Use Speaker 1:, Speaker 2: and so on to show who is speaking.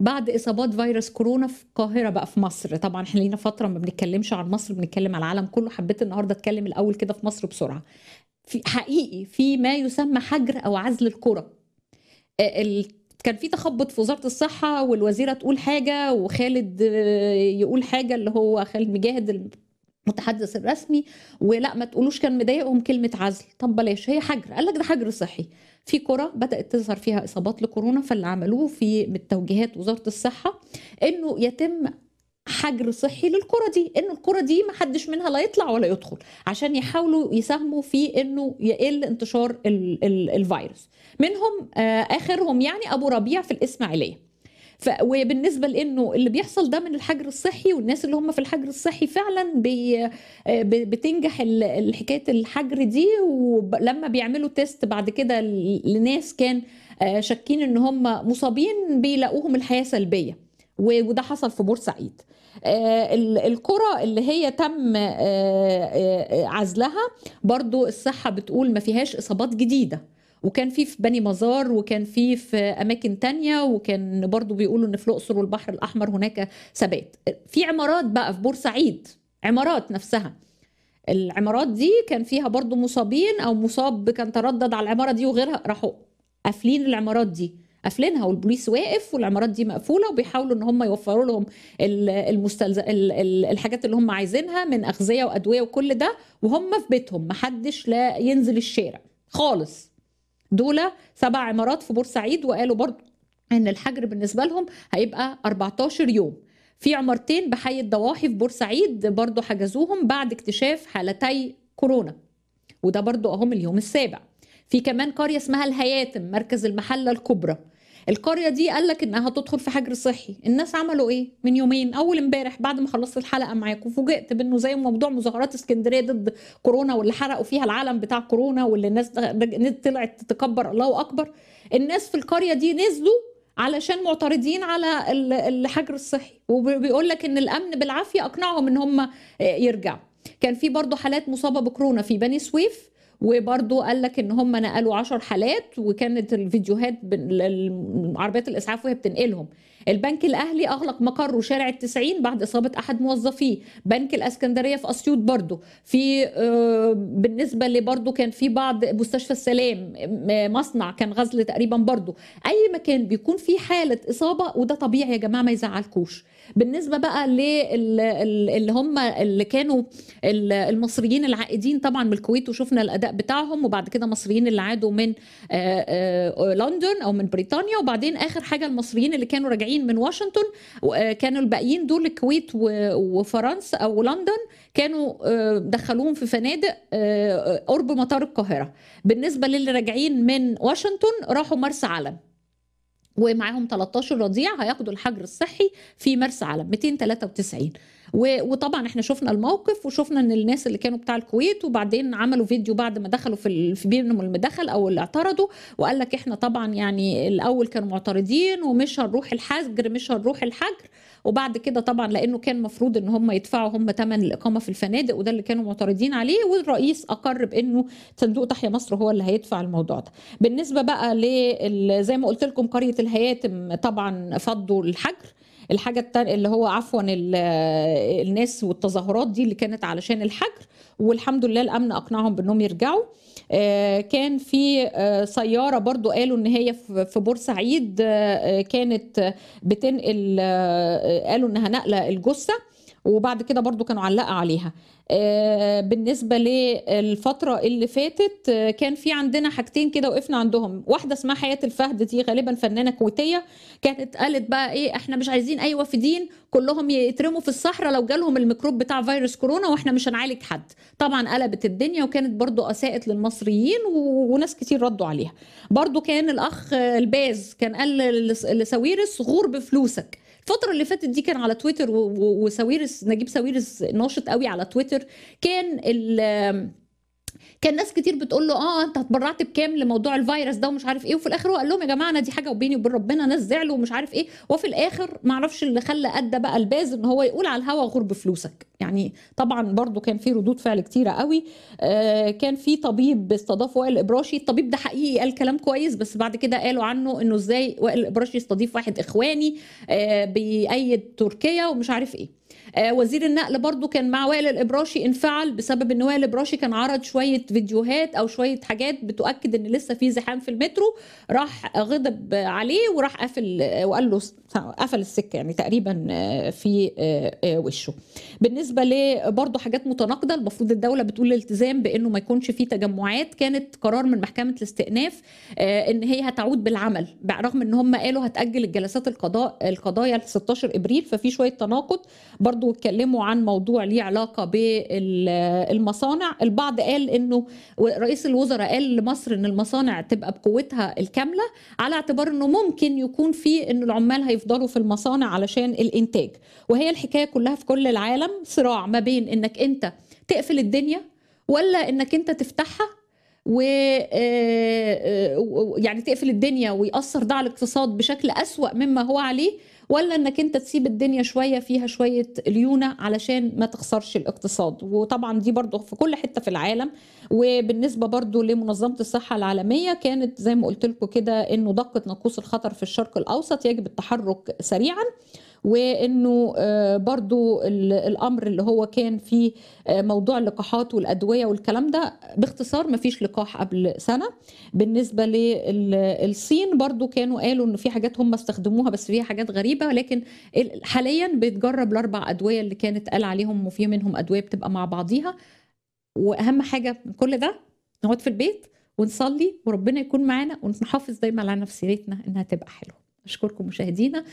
Speaker 1: بعد اصابات فيروس كورونا في القاهره بقى في مصر طبعا احنا لينا فتره ما بنتكلمش عن مصر بنتكلم على العالم كله حبيت النهارده اتكلم الاول كده في مصر بسرعه في حقيقي في ما يسمى حجر او عزل الكره آه، كان في تخبط في وزاره الصحه والوزيره تقول حاجه وخالد آه، يقول حاجه اللي هو خالد مجاهد المتحدث الرسمي ولا ما تقولوش كان مضايقهم كلمه عزل طب بلاش هي حجر قال لك ده حجر صحي في قرى بدات تظهر فيها اصابات لكورونا فاللي عملوه في توجيهات وزاره الصحه انه يتم حجر صحي للكره دي ان الكره دي ما حدش منها لا يطلع ولا يدخل عشان يحاولوا يساهموا في انه يقل انتشار الـ الـ الفيروس منهم آه، اخرهم يعني ابو ربيع في الاسماعيليه ف وبالنسبه لانه اللي بيحصل ده من الحجر الصحي والناس اللي هم في الحجر الصحي فعلا بي آه، بتنجح حكايه الحجر دي ولما بيعملوا تيست بعد كده لناس كان آه، شاكين ان هم مصابين بيلاقوهم الحياه سلبيه وده حصل في بورسعيد آه، القرى اللي هي تم عزلها برضو الصحة بتقول ما فيهاش إصابات جديدة وكان في في بني مزار وكان في في اماكن تانية وكان برضو بيقولوا ان في الاقصر والبحر الاحمر هناك ثبات في عمارات بقى في بورسعيد عمارات نفسها العمارات دي كان فيها برضو مصابين او مصاب كان تردد على العماره دي وغيرها راحوا قافلين العمارات دي قافلينها والبوليس واقف والعمارات دي مقفوله وبيحاولوا ان هم يوفروا لهم المستلز... الحاجات اللي هم عايزينها من اغذيه وادويه وكل ده وهم في بيتهم محدش لا ينزل الشارع خالص دول سبع عمارات في بورسعيد وقالوا برضو ان الحجر بالنسبه لهم هيبقى 14 يوم في عمارتين بحي الضواحي في بورسعيد برضو حجزوهم بعد اكتشاف حالتي كورونا وده برضو اهم اليوم السابع في كمان قرية اسمها الهياتم مركز المحلة الكبرى القريه دي قال لك انها هتدخل في حجر صحي الناس عملوا ايه من يومين اول امبارح بعد ما خلصت الحلقه معاكم فوجئت بانه زي موضوع مظاهرات اسكندريه ضد كورونا واللي حرقوا فيها العالم بتاع كورونا واللي الناس طلعت تتكبر الله اكبر الناس في القريه دي نزلوا علشان معترضين على الحجر الصحي وبيقول لك ان الامن بالعافيه اقنعهم ان هم يرجعوا كان في برضه حالات مصابه بكورونا في بني سويف وبرضه قال لك ان هم نقلوا 10 حالات وكانت الفيديوهات عربيات الاسعاف وهي بتنقلهم البنك الأهلي أغلق مقره شارع التسعين بعد إصابة أحد موظفيه بنك الأسكندرية في أسيوط برضه في آه، بالنسبة لبرضه كان في بعض مستشفى السلام مصنع كان غزل تقريبا برضه أي مكان بيكون في حالة إصابة وده طبيعي يا جماعة ما يزعلكوش بالنسبة بقى للي هم اللي كانوا المصريين العائدين طبعا من الكويت وشفنا الأداء بتاعهم وبعد كده مصريين اللي عادوا من آه، آه، لندن أو من بريطانيا وبعدين آخر حاجة المصريين اللي كانوا راجعين 40 من واشنطن آه، كانوا الباقيين دول الكويت وفرنسا او لندن كانوا آه، دخلوهم في فنادق آه، قرب مطار القاهره بالنسبه للي راجعين من واشنطن راحوا مرسى علم ومعاهم 13 رضيع هياخدوا الحجر الصحي في مرسى علم 293 وطبعا احنا شفنا الموقف وشفنا ان الناس اللي كانوا بتاع الكويت وبعدين عملوا فيديو بعد ما دخلوا في في بينهم المدخل او اللي اعترضوا وقال لك احنا طبعا يعني الاول كانوا معترضين ومش هنروح الحجر مش هنروح الحجر وبعد كده طبعا لانه كان مفروض ان هم يدفعوا هم ثمن الاقامه في الفنادق وده اللي كانوا معترضين عليه والرئيس اقر بانه صندوق تحيا مصر هو اللي هيدفع الموضوع ده بالنسبه بقى ل زي ما قلت لكم قريه الهياتم طبعا فضوا الحجر الحاجه التانية اللي هو عفوا الناس والتظاهرات دي اللي كانت علشان الحجر والحمد لله الامن اقنعهم بانهم يرجعوا آه، كان في آه، سياره برضو قالوا ان هي في بورسعيد آه، كانت بتنقل قالوا انها نقله الجثه وبعد كده برضو كانوا علقة عليها آه، بالنسبة للفترة اللي فاتت آه، كان في عندنا حاجتين كده وقفنا عندهم واحدة اسمها حياة الفهد دي غالبا فنانة كويتية كانت قالت بقى ايه احنا مش عايزين اي وافدين كلهم يترموا في الصحراء لو جالهم الميكروب بتاع فيروس كورونا واحنا مش هنعالج حد طبعا قلبت الدنيا وكانت برضو اساءت للمصريين وناس كتير ردوا عليها برضو كان الاخ آه، الباز كان قال لساويرس غور بفلوسك الفتره اللي فاتت دي كان على تويتر وساويرس نجيب ساويرس ناشط قوي على تويتر كان كان ناس كتير بتقول له اه انت اتبرعت بكام لموضوع الفيروس ده ومش عارف ايه وفي الاخر هو قال لهم يا جماعه انا دي حاجه وبيني وبين ربنا ناس زعلوا ومش عارف ايه وفي الاخر ما اعرفش اللي خلى ادى بقى الباز ان هو يقول على الهوا غرب فلوسك يعني طبعا برضو كان في ردود فعل كتيره قوي آه كان في طبيب استضاف وائل الابراشي الطبيب ده حقيقي قال كلام كويس بس بعد كده قالوا عنه انه ازاي وائل الابراشي يستضيف واحد اخواني آه بايد تركيا ومش عارف ايه آه، وزير النقل برضو كان مع وائل الابراشي انفعل بسبب ان وائل الابراشي كان عرض شويه فيديوهات او شويه حاجات بتؤكد ان لسه في زحام في المترو راح غضب عليه وراح قفل وقال له قفل السكه يعني تقريبا آه، في آه، وشه بالنسبه لبرضو حاجات متناقضه المفروض الدوله بتقول الالتزام بانه ما يكونش في تجمعات كانت قرار من محكمه الاستئناف ان هي هتعود بالعمل رغم ان هم قالوا هتاجل الجلسات القضاء القضايا ل 16 ابريل ففي شويه تناقض برضو برضو اتكلموا عن موضوع ليه علاقة بالمصانع البعض قال انه رئيس الوزراء قال لمصر ان المصانع تبقى بقوتها الكاملة على اعتبار انه ممكن يكون في ان العمال هيفضلوا في المصانع علشان الانتاج وهي الحكاية كلها في كل العالم صراع ما بين انك انت تقفل الدنيا ولا انك انت تفتحها و آه، آه، يعني تقفل الدنيا ويأثر ده على الاقتصاد بشكل أسوأ مما هو عليه ولا انك انت تسيب الدنيا شويه فيها شويه ليونه علشان ما تخسرش الاقتصاد وطبعا دي برضو في كل حته في العالم وبالنسبه برضو لمنظمه الصحه العالميه كانت زي ما قلت لكم كده انه دقه ناقوس الخطر في الشرق الاوسط يجب التحرك سريعا وانه آه، برضو الامر اللي هو كان في آه، موضوع اللقاحات والادويه والكلام ده باختصار ما فيش لقاح قبل سنه بالنسبه للصين برضو كانوا قالوا انه في حاجات هم استخدموها بس فيها حاجات غريبه لكن حاليا بتجرب الاربع ادويه اللي كانت قال عليهم وفي منهم ادويه بتبقى مع بعضيها واهم حاجه من كل ده نقعد في البيت ونصلي وربنا يكون معانا ونحافظ دايما على نفسيتنا انها تبقى حلوه اشكركم مشاهدينا